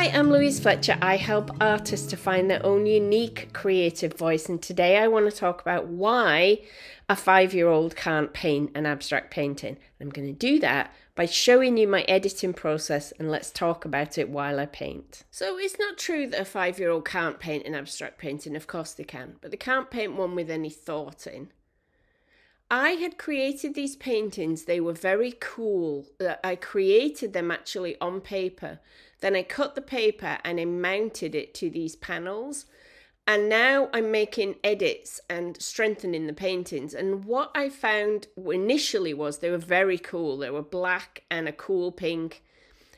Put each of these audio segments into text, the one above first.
Hi, I'm Louise Fletcher. I help artists to find their own unique creative voice, and today I want to talk about why a five year old can't paint an abstract painting. I'm going to do that by showing you my editing process, and let's talk about it while I paint. So, it's not true that a five year old can't paint an abstract painting, of course they can, but they can't paint one with any thought in. I had created these paintings. They were very cool. Uh, I created them actually on paper. Then I cut the paper and I mounted it to these panels. And now I'm making edits and strengthening the paintings. And what I found initially was they were very cool. They were black and a cool pink.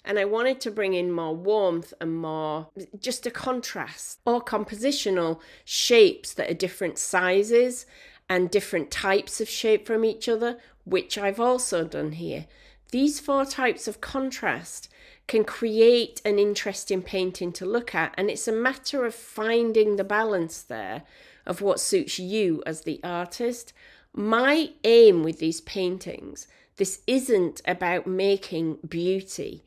And I wanted to bring in more warmth and more just a contrast or compositional shapes that are different sizes and different types of shape from each other, which I've also done here. These four types of contrast can create an interesting painting to look at, and it's a matter of finding the balance there of what suits you as the artist. My aim with these paintings, this isn't about making beauty.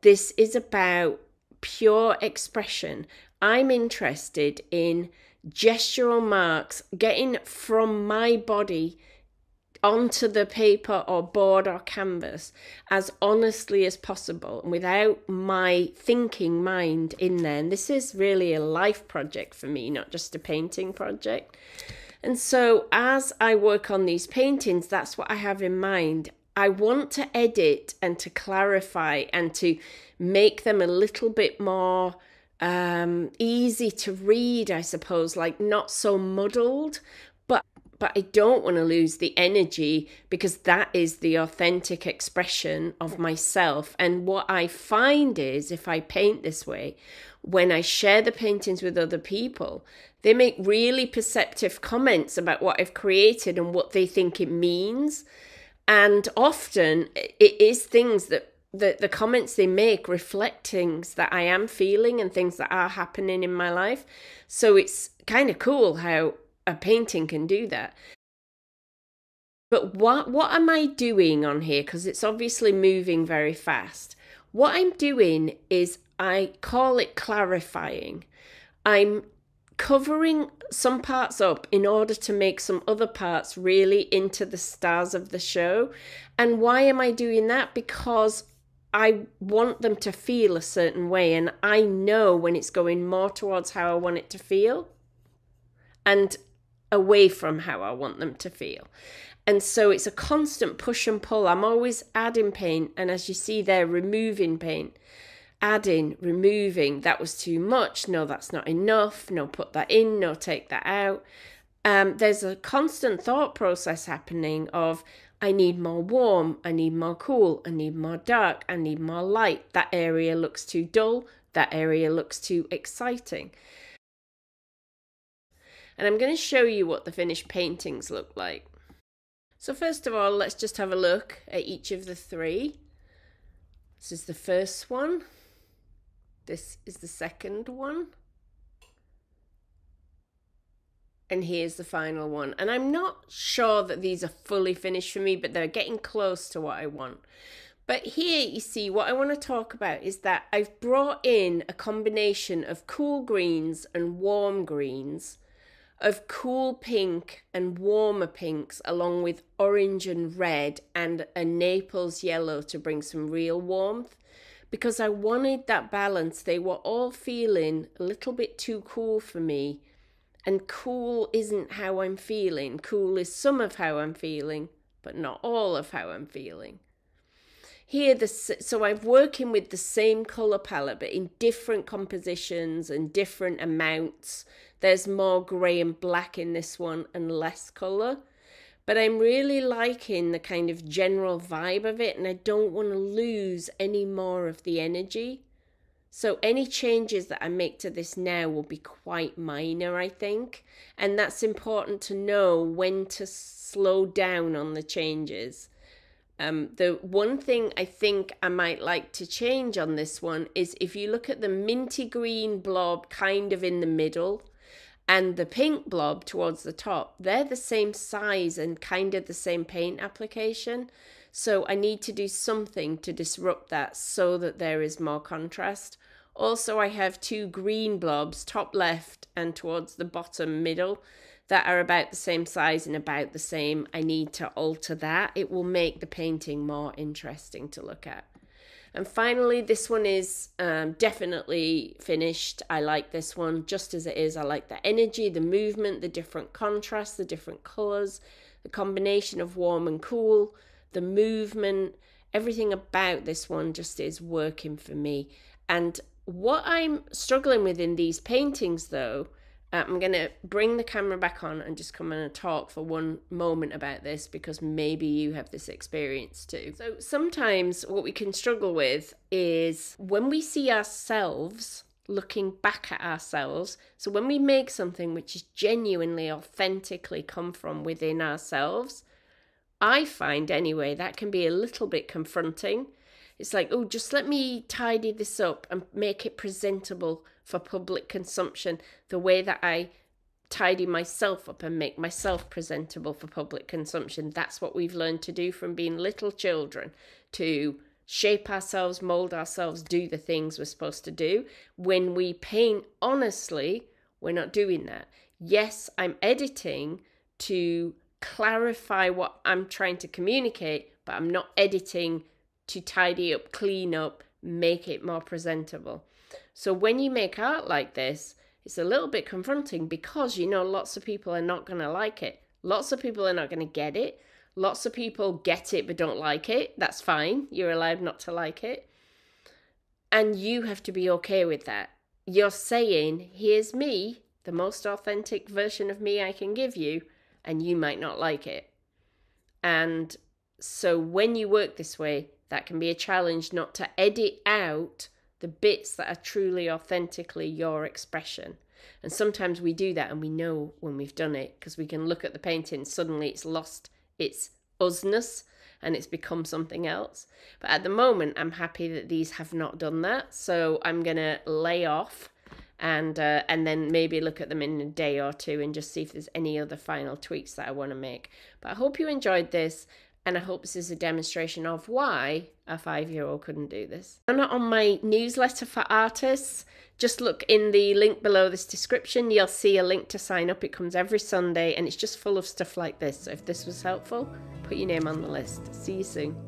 This is about pure expression. I'm interested in gestural marks getting from my body onto the paper or board or canvas as honestly as possible and without my thinking mind in there. And this is really a life project for me, not just a painting project. And so as I work on these paintings, that's what I have in mind. I want to edit and to clarify and to make them a little bit more um, easy to read, I suppose, like not so muddled. But but I don't want to lose the energy because that is the authentic expression of myself. And what I find is if I paint this way, when I share the paintings with other people, they make really perceptive comments about what I've created and what they think it means. And often it is things that the the comments they make reflect things that I am feeling and things that are happening in my life. So it's kind of cool how a painting can do that. But what what am I doing on here because it's obviously moving very fast. What I'm doing is I call it clarifying. I'm covering some parts up in order to make some other parts really into the stars of the show. And why am I doing that? Because I want them to feel a certain way, and I know when it's going more towards how I want it to feel and away from how I want them to feel. And so it's a constant push and pull. I'm always adding pain, and as you see there, removing pain, adding, removing. That was too much. No, that's not enough. No, put that in. No, take that out. Um, there's a constant thought process happening of I need more warm, I need more cool, I need more dark, I need more light. That area looks too dull, that area looks too exciting. And I'm going to show you what the finished paintings look like. So first of all, let's just have a look at each of the three. This is the first one. This is the second one. and here's the final one. And I'm not sure that these are fully finished for me, but they're getting close to what I want. But here you see what I want to talk about is that I've brought in a combination of cool greens and warm greens, of cool pink and warmer pinks, along with orange and red and a Naples yellow to bring some real warmth. Because I wanted that balance. They were all feeling a little bit too cool for me and cool isn't how I'm feeling. Cool is some of how I'm feeling, but not all of how I'm feeling. Here, the, so I'm working with the same color palette, but in different compositions and different amounts. There's more gray and black in this one and less color. But I'm really liking the kind of general vibe of it, and I don't want to lose any more of the energy. So any changes that I make to this now will be quite minor, I think. And that's important to know when to slow down on the changes. Um, the one thing I think I might like to change on this one is if you look at the minty green blob kind of in the middle, and the pink blob towards the top, they're the same size and kind of the same paint application. So I need to do something to disrupt that so that there is more contrast. Also, I have two green blobs, top left and towards the bottom middle, that are about the same size and about the same. I need to alter that. It will make the painting more interesting to look at. And finally, this one is um, definitely finished. I like this one just as it is. I like the energy, the movement, the different contrasts, the different colors, the combination of warm and cool, the movement. Everything about this one just is working for me. And what I'm struggling with in these paintings, though, I'm going to bring the camera back on and just come and talk for one moment about this because maybe you have this experience too. So, sometimes what we can struggle with is when we see ourselves looking back at ourselves. So, when we make something which is genuinely, authentically come from within ourselves, I find anyway that can be a little bit confronting it's like, oh, just let me tidy this up and make it presentable for public consumption the way that I tidy myself up and make myself presentable for public consumption. That's what we've learned to do from being little children to shape ourselves, mold ourselves, do the things we're supposed to do. When we paint honestly, we're not doing that. Yes, I'm editing to clarify what I'm trying to communicate, but I'm not editing to tidy up, clean up, make it more presentable. So when you make art like this, it's a little bit confronting because you know lots of people are not going to like it. Lots of people are not going to get it. Lots of people get it but don't like it. That's fine. You're allowed not to like it. And you have to be okay with that. You're saying, here's me, the most authentic version of me I can give you, and you might not like it. And so when you work this way, that can be a challenge not to edit out the bits that are truly authentically your expression. And sometimes we do that and we know when we've done it because we can look at the painting, suddenly it's lost its usness and it's become something else. But at the moment, I'm happy that these have not done that. So I'm going to lay off and uh, and then maybe look at them in a day or two and just see if there's any other final tweaks that I want to make. But I hope you enjoyed this and I hope this is a demonstration of why a five year old couldn't do this. I'm not on my newsletter for artists. Just look in the link below this description. You'll see a link to sign up. It comes every Sunday and it's just full of stuff like this. So if this was helpful, put your name on the list. See you soon.